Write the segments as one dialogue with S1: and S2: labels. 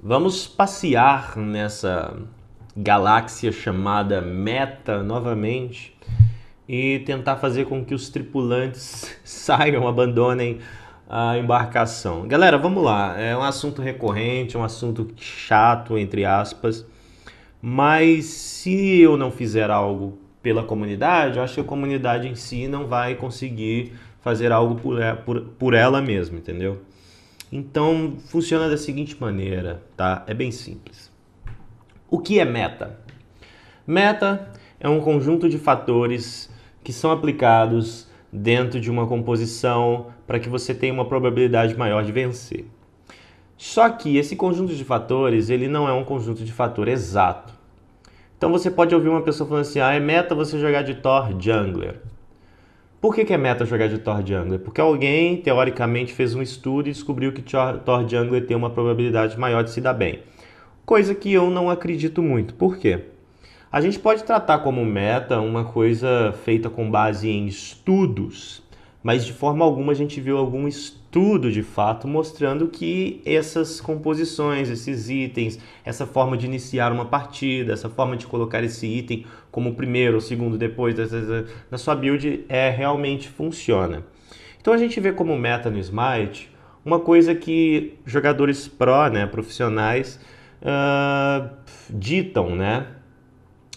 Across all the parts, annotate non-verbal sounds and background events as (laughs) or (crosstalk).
S1: Vamos passear nessa galáxia chamada Meta novamente e tentar fazer com que os tripulantes (laughs) saiam, abandonem a embarcação. Galera, vamos lá. É um assunto recorrente, um assunto chato, entre aspas. Mas se eu não fizer algo pela comunidade, eu acho que a comunidade em si não vai conseguir fazer algo por, é, por, por ela mesma, entendeu? Então funciona da seguinte maneira, tá? É bem simples. O que é meta? Meta é um conjunto de fatores que são aplicados dentro de uma composição para que você tenha uma probabilidade maior de vencer. Só que esse conjunto de fatores, ele não é um conjunto de fator exato. Então você pode ouvir uma pessoa falando assim, ah, é meta você jogar de Thor Jungler. Por que, que, é meta jogar de Thor Jungler? Porque alguém, teoricamente, fez um estudo e descobriu que Thor Jungler tem uma probabilidade maior de se dar bem. Coisa que eu não acredito muito. Por quê? A gente pode tratar como meta uma coisa feita com base em estudos, mas de forma alguma a gente viu algum estudo estudo de fato mostrando que essas composições, esses itens, essa forma de iniciar uma partida, essa forma de colocar esse item como primeiro, segundo, depois na sua build é realmente funciona. Então a gente vê como meta no Smite uma coisa que jogadores pró, né, profissionais, uh, ditam, né?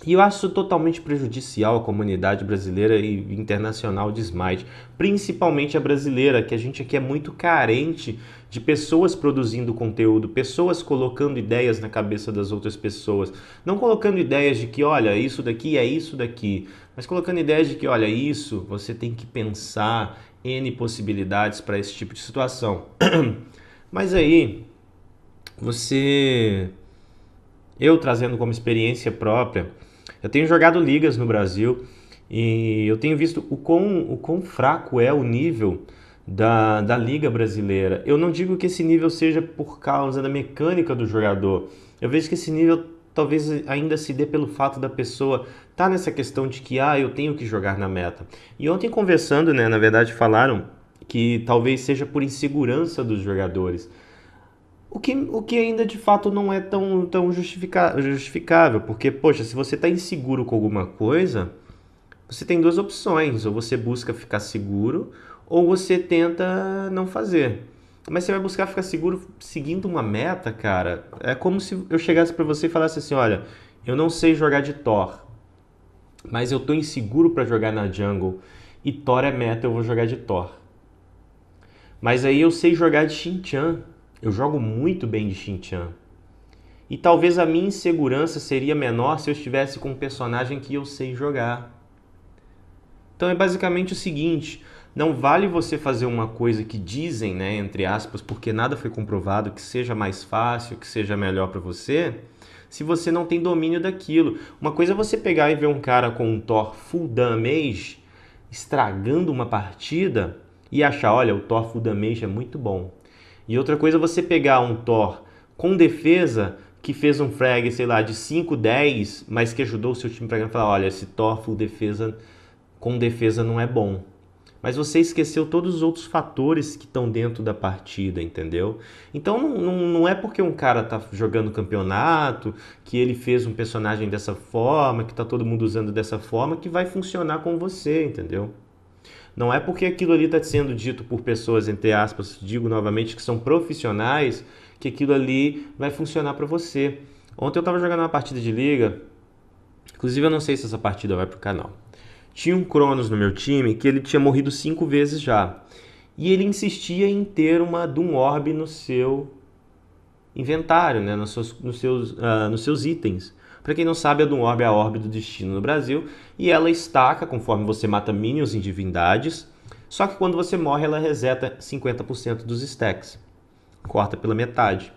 S1: E eu acho totalmente prejudicial à comunidade brasileira e internacional de Smite, principalmente a brasileira, que a gente aqui é muito carente de pessoas produzindo conteúdo, pessoas colocando ideias na cabeça das outras pessoas, não colocando ideias de que, olha, isso daqui é isso daqui, mas colocando ideias de que, olha, isso você tem que pensar N possibilidades para esse tipo de situação. (clears throat) mas aí, você. Eu trazendo como experiência própria eu tenho jogado ligas no Brasil e eu tenho visto o quão, o quão fraco é o nível da, da Liga Brasileira. Eu não digo que esse nível seja por causa da mecânica do jogador. Eu vejo que esse nível talvez ainda se dê pelo fato da pessoa tá nessa questão de que ah, eu tenho que jogar na meta. E ontem conversando, né, na verdade falaram que talvez seja por insegurança dos jogadores. O que, o que ainda de fato não é tão, tão justificável, porque, poxa, se você está inseguro com alguma coisa, você tem duas opções: ou você busca ficar seguro, ou você tenta não fazer. Mas você vai buscar ficar seguro seguindo uma meta, cara. É como se eu chegasse para você e falasse assim: olha, eu não sei jogar de Thor, mas eu tô inseguro para jogar na jungle e Thor é meta, eu vou jogar de Thor. Mas aí eu sei jogar de shin eu jogo muito bem de Shin-Chan. E talvez a minha insegurança seria menor se eu estivesse com um personagem que eu sei jogar. Então é basicamente o seguinte, não vale você fazer uma coisa que dizem, né, entre aspas, porque nada foi comprovado que seja mais fácil, que seja melhor para você, se você não tem domínio daquilo. Uma coisa é você pegar e ver um cara com um Thor full damage estragando uma partida e achar, olha, o Thor full damage é muito bom. E outra coisa é você pegar um Thor com defesa que fez um frag, sei lá, de 5, 10, mas que ajudou o seu time para falar, olha, esse Thor full defesa com defesa não é bom. Mas você esqueceu todos os outros fatores que estão dentro da partida, entendeu? Então não, não, não é porque um cara tá jogando campeonato, que ele fez um personagem dessa forma, que tá todo mundo usando dessa forma, que vai funcionar com você, entendeu? Não é porque aquilo ali está sendo dito por pessoas, entre aspas, digo novamente, que são profissionais, que aquilo ali vai funcionar para você. Ontem eu estava jogando uma partida de liga, inclusive eu não sei se essa partida vai para o canal. Tinha um Cronos no meu time que ele tinha morrido cinco vezes já. E ele insistia em ter uma Doom Orb no seu inventário, né? nos, seus, nos, seus, uh, nos seus itens. Para quem não sabe, a Doom Orb é a Orbe do Destino no Brasil, e ela estaca conforme você mata minions em divindades, só que quando você morre ela reseta 50% dos stacks, corta pela metade.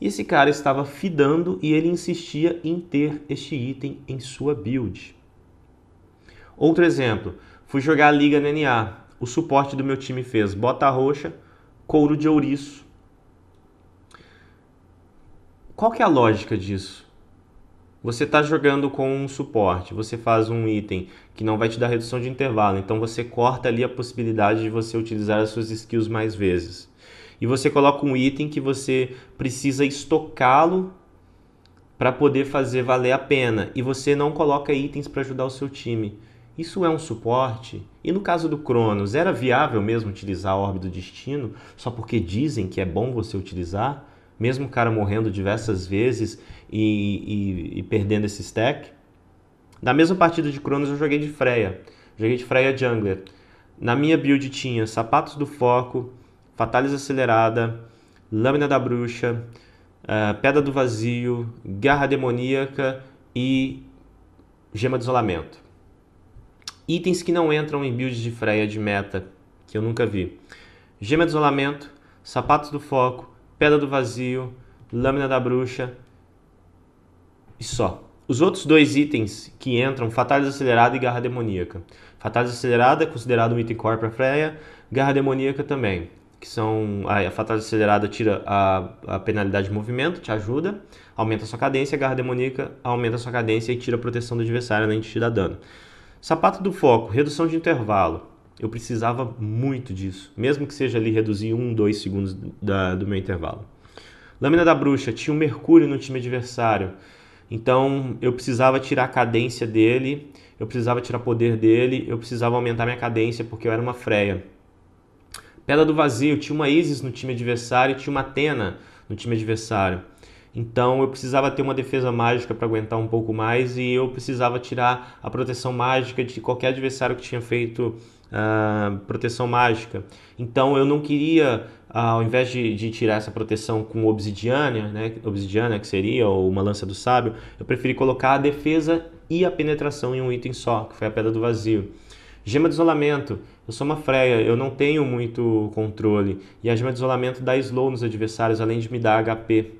S1: E esse cara estava fidando e ele insistia em ter este item em sua build. Outro exemplo, fui jogar a liga no NA. O suporte do meu time fez bota roxa, couro de ouriço. Qual que é a lógica disso? Você está jogando com um suporte, você faz um item que não vai te dar redução de intervalo, então você corta ali a possibilidade de você utilizar as suas skills mais vezes. E você coloca um item que você precisa estocá-lo para poder fazer valer a pena, e você não coloca itens para ajudar o seu time. Isso é um suporte? E no caso do Cronos, era viável mesmo utilizar a Orbe do Destino só porque dizem que é bom você utilizar? mesmo o cara morrendo diversas vezes e, e, e perdendo esse stack. Na mesma partida de Cronos eu joguei de Freya. Joguei de Freya Jungler. Na minha build tinha Sapatos do Foco, Fatalis Acelerada, Lâmina da Bruxa, uh, Pedra do Vazio, Garra Demoníaca e Gema de Isolamento. Itens que não entram em builds de Freya de meta, que eu nunca vi. Gema de Isolamento, Sapatos do Foco, Pedra do Vazio, Lâmina da Bruxa e só. Os outros dois itens que entram, Fatalis Acelerada e Garra Demoníaca. Fatalis Acelerada é considerado um item core para Freya, Garra Demoníaca também, que são... A, Fatalis Acelerada tira a, a penalidade de movimento, te ajuda, aumenta a sua cadência, a Garra Demoníaca aumenta a sua cadência e tira a proteção do adversário, além de te dar dano. Sapato do Foco, redução de intervalo. Eu precisava muito disso, mesmo que seja ali reduzir um, dois segundos da, do meu intervalo. Lâmina da Bruxa tinha o um Mercúrio no time adversário, então eu precisava tirar a cadência dele, eu precisava tirar poder dele, eu precisava aumentar minha cadência porque eu era uma freia. Pedra do Vazio tinha uma Isis no time adversário e tinha uma Atena no time adversário. Então eu precisava ter uma defesa mágica para aguentar um pouco mais e eu precisava tirar a proteção mágica de qualquer adversário que tinha feito uh, proteção mágica. Então eu não queria, uh, ao invés de, de, tirar essa proteção com obsidiana, né, obsidiana que seria, ou uma lança do sábio, eu preferi colocar a defesa e a penetração em um item só, que foi a pedra do vazio. Gema de isolamento. Eu sou uma freia, eu não tenho muito controle. E a gema de isolamento dá slow nos adversários, além de me dar HP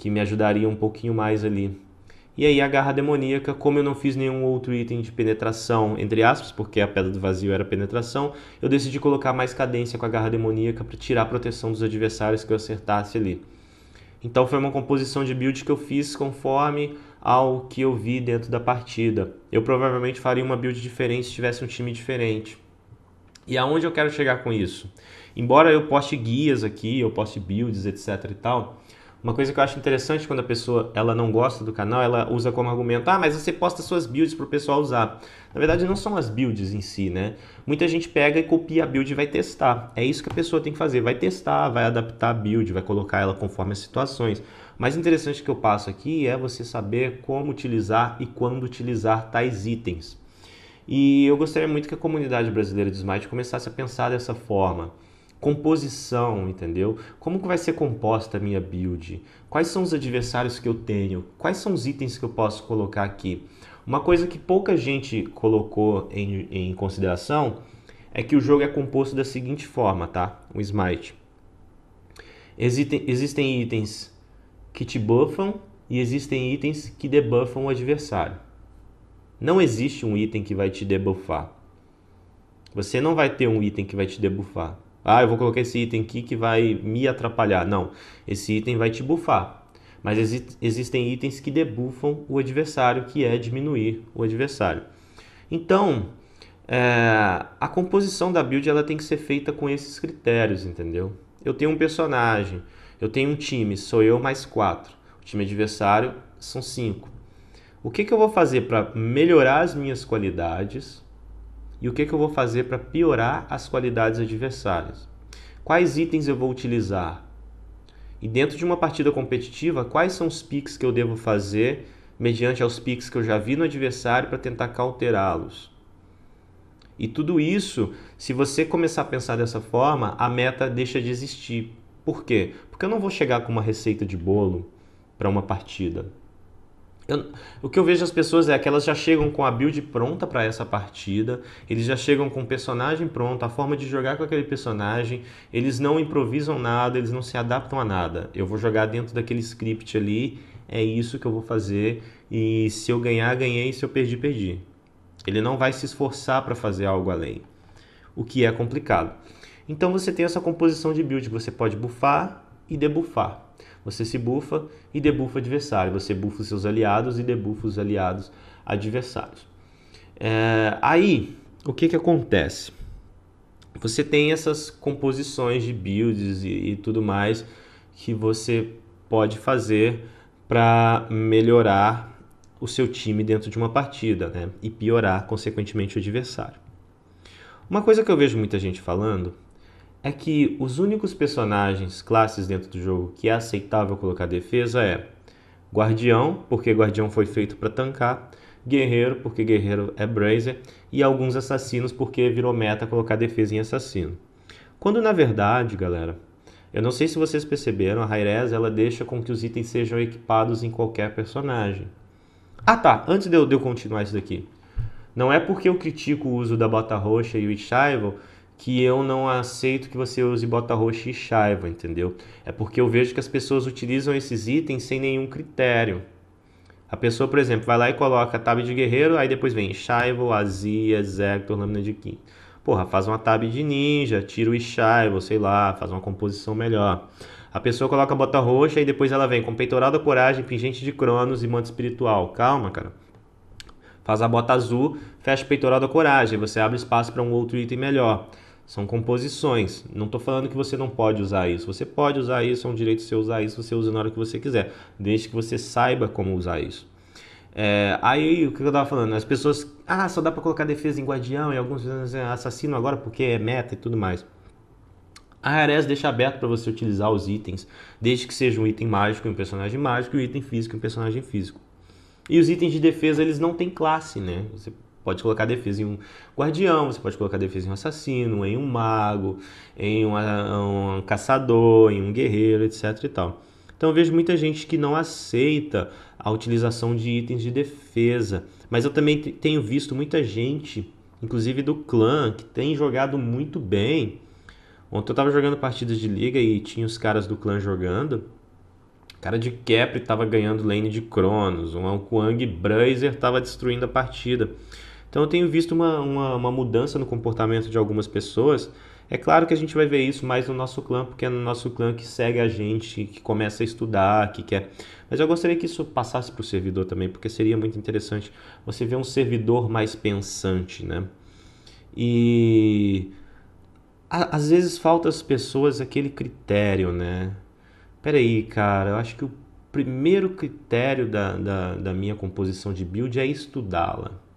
S1: que me ajudaria um pouquinho mais ali. E aí a garra demoníaca, como eu não fiz nenhum outro item de penetração, entre aspas, porque a pedra do vazio era penetração, eu decidi colocar mais cadência com a garra demoníaca para tirar a proteção dos adversários que eu acertasse ali. Então foi uma composição de build que eu fiz conforme ao que eu vi dentro da partida. Eu provavelmente faria uma build diferente se tivesse um time diferente. E aonde eu quero chegar com isso? Embora eu poste guias aqui, eu poste builds, etc e tal, uma coisa que eu acho interessante quando a pessoa ela não gosta do canal, ela usa como argumento: "Ah, mas você posta suas builds para o pessoal usar". Na verdade, não são as builds em si, né? Muita gente pega e copia a build e vai testar. É isso que a pessoa tem que fazer, vai testar, vai adaptar a build, vai colocar ela conforme as situações. O mais interessante que eu passo aqui é você saber como utilizar e quando utilizar tais itens. E eu gostaria muito que a comunidade brasileira de Smite começasse a pensar dessa forma composição, entendeu? Como que vai ser composta a minha build? Quais são os adversários que eu tenho? Quais são os itens que eu posso colocar aqui? Uma coisa que pouca gente colocou em, em consideração é que o jogo é composto da seguinte forma, tá? O Smite. Existem, existem itens que te buffam e existem itens que debuffam o adversário. Não existe um item que vai te debuffar. Você não vai ter um item que vai te debuffar ah, eu vou colocar esse item aqui que vai me atrapalhar. Não, esse item vai te bufar. Mas exi existem itens que debufam o adversário, que é diminuir o adversário. Então, é, a composição da build ela tem que ser feita com esses critérios, entendeu? Eu tenho um personagem, eu tenho um time, sou eu mais quatro. O time adversário são cinco. O que, que eu vou fazer para melhorar as minhas qualidades e o que, é que eu vou fazer para piorar as qualidades adversárias. Quais itens eu vou utilizar? E dentro de uma partida competitiva, quais são os picks que eu devo fazer mediante aos picks que eu já vi no adversário para tentar cauterá-los? E tudo isso, se você começar a pensar dessa forma, a meta deixa de existir. Por quê? Porque eu não vou chegar com uma receita de bolo para uma partida. Eu, o que eu vejo as pessoas é que elas já chegam com a build pronta para essa partida, eles já chegam com o personagem pronto, a forma de jogar com aquele personagem, eles não improvisam nada, eles não se adaptam a nada. Eu vou jogar dentro daquele script ali, é isso que eu vou fazer, e se eu ganhar, ganhei, se eu perdi, perdi. Ele não vai se esforçar para fazer algo além, o que é complicado. Então você tem essa composição de build que você pode buffar, e debufar. Você se bufa e debufa adversário, você bufa os seus aliados e debufa os aliados adversários. É, aí, o que, que acontece? Você tem essas composições de builds e, e tudo mais que você pode fazer para melhorar o seu time dentro de uma partida né? e piorar, consequentemente, o adversário. Uma coisa que eu vejo muita gente falando é que os únicos personagens, classes dentro do jogo que é aceitável colocar defesa é Guardião, porque Guardião foi feito para tancar, Guerreiro, porque Guerreiro é Brazer, e alguns assassinos, porque virou meta colocar defesa em assassino. Quando na verdade, galera, eu não sei se vocês perceberam, a Rairez ela deixa com que os itens sejam equipados em qualquer personagem. Ah tá, antes de eu, de eu continuar isso daqui. Não é porque eu critico o uso da Bota Roxa e o Itchival que eu não aceito que você use bota roxa e chaiva, entendeu? É porque eu vejo que as pessoas utilizam esses itens sem nenhum critério. A pessoa, por exemplo, vai lá e coloca tab de guerreiro, aí depois vem Shaivo, Azia, Zector, Lâmina de Kim. Porra, faz uma tab de ninja, tira o Shaivo, sei lá, faz uma composição melhor. A pessoa coloca a bota roxa e depois ela vem com peitoral da coragem, pingente de cronos e manto espiritual. Calma, cara. Faz a bota azul, fecha o peitoral da coragem, você abre espaço para um outro item melhor. São composições. Não estou falando que você não pode usar isso. Você pode usar isso, é um direito seu usar isso, você usa na hora que você quiser, desde que você saiba como usar isso. É, aí o que eu estava falando? As pessoas. Ah, só dá para colocar defesa em guardião e alguns assassino agora porque é meta e tudo mais. A Ares deixa aberto para você utilizar os itens, desde que seja um item mágico e um personagem mágico, e um item físico e um personagem físico. E os itens de defesa, eles não têm classe, né? Você pode colocar defesa em um guardião, você pode colocar defesa em um assassino, em um mago, em um, um caçador, em um guerreiro, etc e tal. Então eu vejo muita gente que não aceita a utilização de itens de defesa, mas eu também tenho visto muita gente, inclusive do clã, que tem jogado muito bem. Ontem eu estava jogando partidas de liga e tinha os caras do clã jogando. O cara de Capri estava ganhando lane de Cronos, um Kuang Brazer estava destruindo a partida. Então eu tenho visto uma, uma, uma mudança no comportamento de algumas pessoas. É claro que a gente vai ver isso mais no nosso clã, porque é no nosso clã que segue a gente, que começa a estudar, que quer. Mas eu gostaria que isso passasse para o servidor também, porque seria muito interessante você ver um servidor mais pensante, né? E às vezes falta às pessoas aquele critério, né? Peraí, cara, eu acho que o primeiro critério da, da, da minha composição de build é estudá-la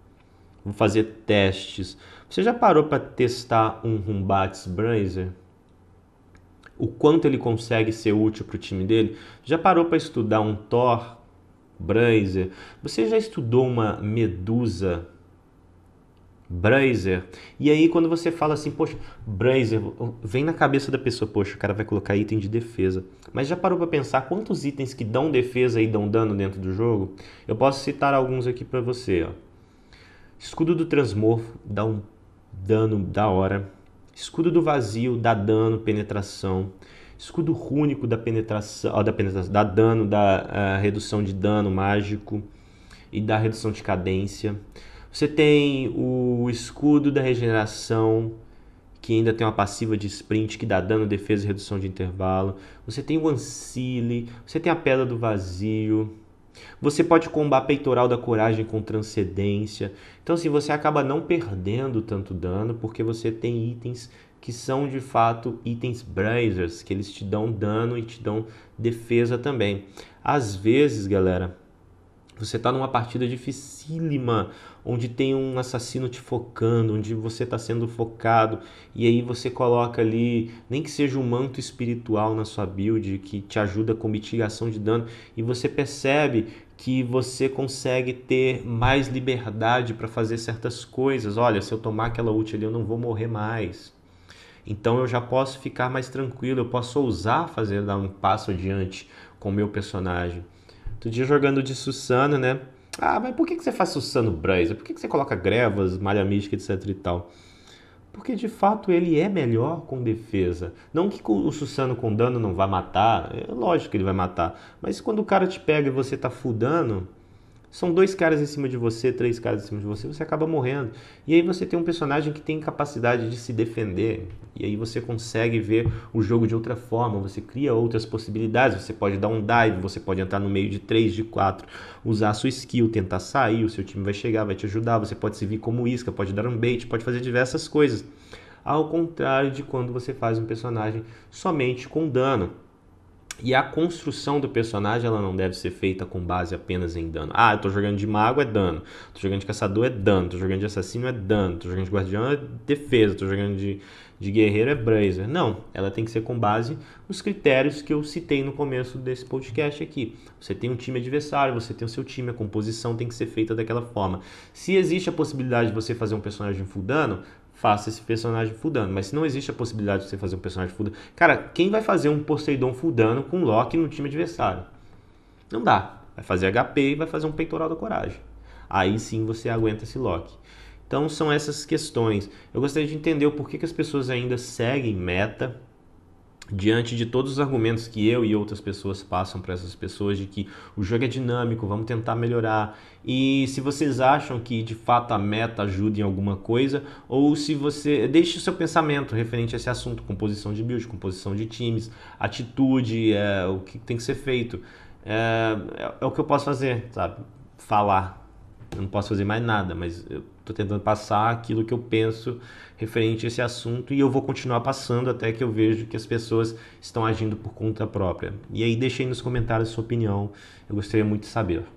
S1: vamos fazer testes. Você já parou para testar um Rumbats Brazer? O quanto ele consegue ser útil para o time dele? Já parou para estudar um Thor Brazer? Você já estudou uma Medusa Brazer. E aí, quando você fala assim, poxa, Brazer, vem na cabeça da pessoa, poxa, o cara vai colocar item de defesa. Mas já parou para pensar quantos itens que dão defesa e dão dano dentro do jogo? Eu posso citar alguns aqui para você, ó. Escudo do transmorfo dá um dano da hora. Escudo do vazio dá dano, penetração. Escudo rúnico da penetração, da penetração dá dano, dá ah, redução de dano mágico e dá redução de cadência. Você tem o escudo da regeneração, que ainda tem uma passiva de sprint que dá dano, defesa e redução de intervalo. Você tem o Ancile, você tem a Pedra do Vazio, você pode combater peitoral da coragem com transcendência. Então, assim, você acaba não perdendo tanto dano porque você tem itens que são de fato itens brazers, que eles te dão dano e te dão defesa também. Às vezes, galera, você está numa partida dificílima, onde tem um assassino te focando, onde você está sendo focado, e aí você coloca ali, nem que seja um manto espiritual na sua build, que te ajuda com mitigação de dano, e você percebe que você consegue ter mais liberdade para fazer certas coisas. Olha, se eu tomar aquela ult ali, eu não vou morrer mais. Então eu já posso ficar mais tranquilo, eu posso ousar fazer dar um passo adiante com o meu personagem. Outro dia jogando de Sussano, né? Ah, mas por que, que você faz Sussano Braser? Por que, que você coloca grevas, malha mística, etc e tal? Porque de fato ele é melhor com defesa. Não que o Sussano com dano não vá matar, é lógico que ele vai matar. Mas quando o cara te pega e você tá full dano, são dois caras em cima de você, três caras em cima de você, você acaba morrendo. E aí você tem um personagem que tem capacidade de se defender, e aí você consegue ver o jogo de outra forma, você cria outras possibilidades, você pode dar um dive, você pode entrar no meio de três, de quatro, usar a sua skill, tentar sair, o seu time vai chegar, vai te ajudar, você pode servir como isca, pode dar um bait, pode fazer diversas coisas. Ao contrário de quando você faz um personagem somente com dano. E a construção do personagem ela não deve ser feita com base apenas em dano. Ah, eu tô jogando de mago é dano, tô jogando de caçador é dano, tô jogando de assassino é dano, tô jogando de guardião é defesa, tô jogando de, de guerreiro é brazer. Não, ela tem que ser com base nos critérios que eu citei no começo desse podcast aqui. Você tem um time adversário, você tem o seu time, a composição tem que ser feita daquela forma. Se existe a possibilidade de você fazer um personagem full dano, faça esse personagem Fudano. Mas se não existe a possibilidade de você fazer um personagem Fudano. Cara, quem vai fazer um Poseidon Fudano com Loki no time adversário? Não dá. Vai fazer HP e vai fazer um peitoral da coragem. Aí sim você aguenta esse Loki. Então são essas questões. Eu gostaria de entender o porquê que as pessoas ainda seguem meta diante de todos os argumentos que eu e outras pessoas passam para essas pessoas de que o jogo é dinâmico, vamos tentar melhorar. E se vocês acham que de fato a meta ajuda em alguma coisa, ou se você deixe o seu pensamento referente a esse assunto, composição de build, composição de times, atitude, é, o que tem que ser feito, é, é, é o que eu posso fazer, sabe? Falar. Eu não posso fazer mais nada, mas eu estou tentando passar aquilo que eu penso referente a esse assunto e eu vou continuar passando até que eu vejo que as pessoas estão agindo por conta própria. E aí deixei nos comentários sua opinião, eu gostaria muito de saber.